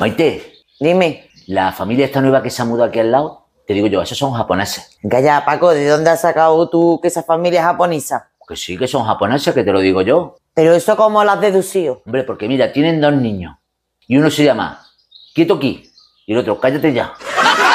Maite. Dime. La familia esta nueva que se ha mudado aquí al lado, te digo yo, esos son japoneses. Calla, Paco, ¿de dónde has sacado tú que esa familia es japonesa? Que sí, que son japoneses, que te lo digo yo. Pero eso cómo lo has deducido. Hombre, porque mira, tienen dos niños. Y uno se llama Kietoki y el otro Cállate ya.